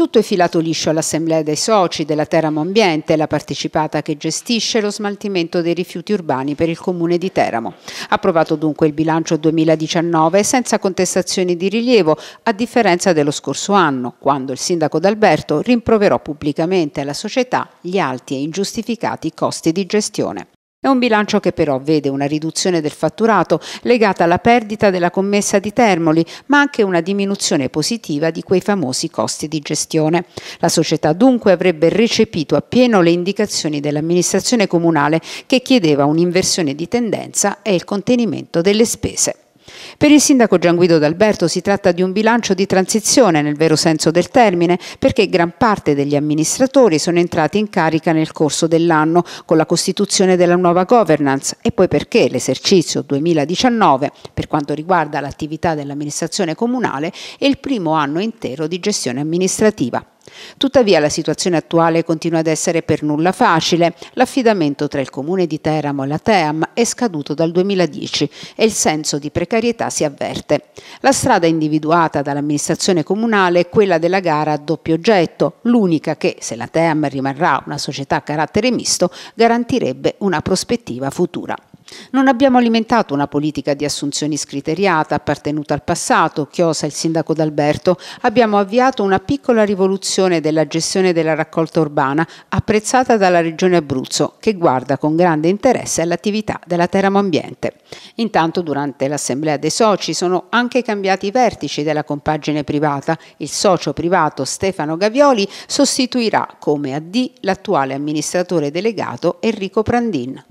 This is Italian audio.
Tutto è filato liscio all'assemblea dei soci della Teramo Ambiente, la partecipata che gestisce lo smaltimento dei rifiuti urbani per il comune di Teramo. Approvato dunque il bilancio 2019 senza contestazioni di rilievo, a differenza dello scorso anno, quando il sindaco D'Alberto rimproverò pubblicamente alla società gli alti e ingiustificati costi di gestione. È un bilancio che però vede una riduzione del fatturato legata alla perdita della commessa di Termoli, ma anche una diminuzione positiva di quei famosi costi di gestione. La società dunque avrebbe recepito appieno le indicazioni dell'amministrazione comunale che chiedeva un'inversione di tendenza e il contenimento delle spese. Per il sindaco Gian Guido D'Alberto si tratta di un bilancio di transizione nel vero senso del termine, perché gran parte degli amministratori sono entrati in carica nel corso dell'anno con la costituzione della nuova governance e poi perché l'esercizio 2019, per quanto riguarda l'attività dell'amministrazione comunale, è il primo anno intero di gestione amministrativa. Tuttavia la situazione attuale continua ad essere per nulla facile. L'affidamento tra il comune di Teramo e la Team è scaduto dal 2010 e il senso di precarietà si avverte. La strada individuata dall'amministrazione comunale è quella della gara a doppio getto, l'unica che, se la Team rimarrà una società a carattere misto, garantirebbe una prospettiva futura. Non abbiamo alimentato una politica di assunzioni scriteriata, appartenuta al passato, chiosa il sindaco d'Alberto. Abbiamo avviato una piccola rivoluzione della gestione della raccolta urbana, apprezzata dalla Regione Abruzzo, che guarda con grande interesse all'attività della Teramo Ambiente. Intanto, durante l'assemblea dei soci sono anche cambiati i vertici della compagine privata. Il socio privato Stefano Gavioli sostituirà come AD l'attuale amministratore delegato Enrico Prandin.